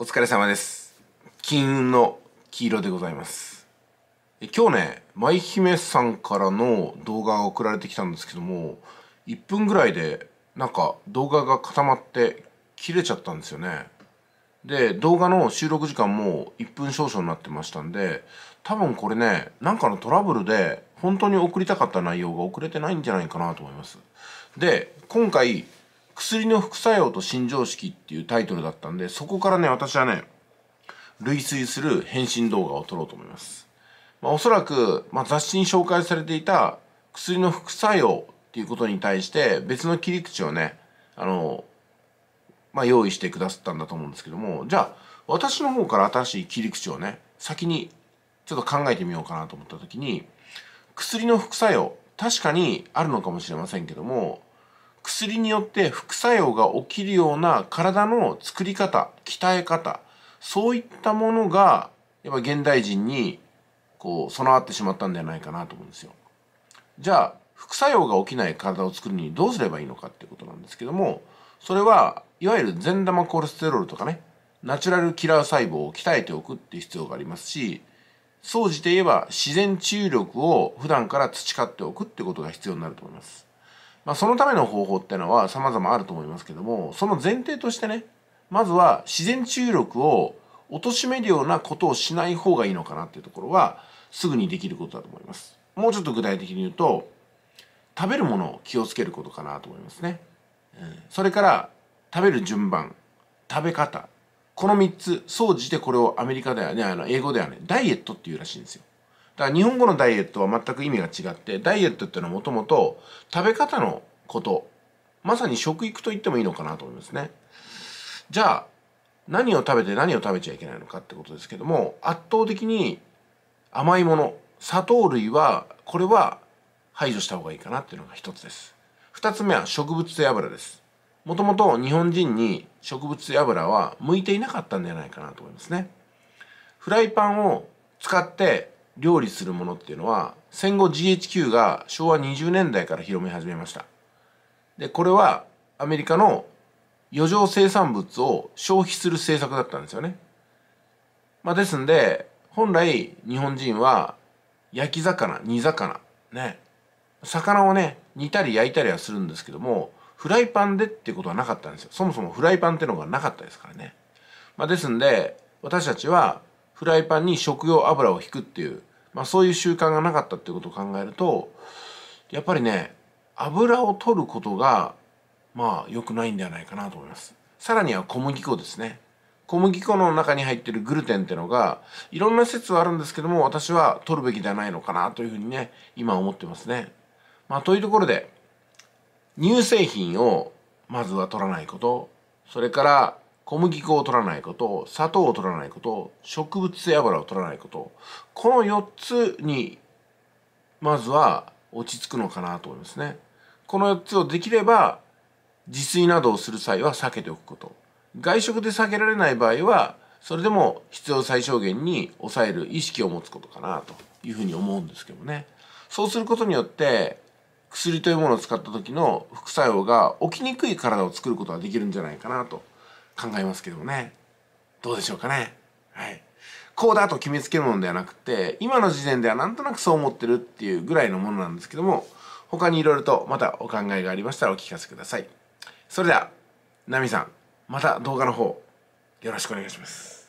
お疲れ様です。金運の黄色でございます。今日ね、舞姫さんからの動画が送られてきたんですけども、1分ぐらいでなんか動画が固まって切れちゃったんですよね。で、動画の収録時間も1分少々になってましたんで、多分これね、なんかのトラブルで本当に送りたかった内容が送れてないんじゃないかなと思います。で、今回薬の副作用と新常識っていうタイトルだったんで、そこからね、私はね、類推する変身動画を撮ろうと思います。まあ、おそらく、まあ、雑誌に紹介されていた薬の副作用っていうことに対して別の切り口をね、あの、まあ、用意してくださったんだと思うんですけども、じゃあ、私の方から新しい切り口をね、先にちょっと考えてみようかなと思った時に、薬の副作用、確かにあるのかもしれませんけども、薬によって副作用が起きるような体の作り方鍛え方そういったものがやっぱ現代人にこう備わってしまったんじゃないかなと思うんですよ。じゃあ副作用が起きない体を作るにどうすればいいのかってことなんですけどもそれはいわゆる善玉コレステロールとかねナチュラルキラー細胞を鍛えておくっていう必要がありますし総じて言えば自然治癒力を普段から培っておくってことが必要になると思います。まあ、そのための方法っていうのは様々あると思いますけどもその前提としてねまずは自然注力を貶めるようなことをしない方がいいのかなっていうところはすぐにできることだと思いますもうちょっと具体的に言うと食べるものを気をつけることかなと思いますね、それから食べる順番食べ方この3つ総じてこれをアメリカではねあの英語ではねダイエットっていうらしいんですよだから日本語のダイエットは全く意味が違ってダイエットっていうのはもともと食べ方のことまさに食育と言ってもいいのかなと思いますね。じゃあ何を食べて何を食べちゃいけないのかってことですけども圧倒的に甘いもの砂糖類はこれは排除した方がいいかなっていうのが一つです。二つ目は植物性油です。もともと日本人に植物性油は向いていなかったんじゃないかなと思いますね。フライパンを使って料理するものっていうのは戦後 GHQ が昭和20年代から広め始めましたでこれはアメリカの余剰生産物を消費する政策だったんですよね、まあ、ですんで本来日本人は焼き魚煮魚ね魚をね煮たり焼いたりはするんですけどもフライパンでっていうことはなかったんですよそもそもフライパンってのがなかったですからね、まあ、ですんで私たちはフライパンに食用油を引くっていうまあ、そういう習慣がなかったっていうことを考えるとやっぱりね油を取ることがまあ良くないんではないかなと思います。さらには小麦粉ですね。小麦粉の中に入ってるグルテンってのがいろんな説はあるんですけども私は取るべきではないのかなというふうにね今思ってますね。まあ、というところで乳製品をまずは取らないことそれから小麦粉を取らないこと、砂糖を取らないこと、植物性油を取らないこと、この4つに、まずは落ち着くのかなと思いますね。この4つをできれば、自炊などをする際は避けておくこと。外食で避けられない場合は、それでも必要最小限に抑える意識を持つことかなというふうに思うんですけどね。そうすることによって、薬というものを使った時の副作用が起きにくい体を作ることができるんじゃないかなと考えますけどもねどうでしょうかねはいこうだと決めつけるものではなくて今の時点ではなんとなくそう思ってるっていうぐらいのものなんですけども他に色々とまたお考えがありましたらお聞かせくださいそれではナミさんまた動画の方よろしくお願いします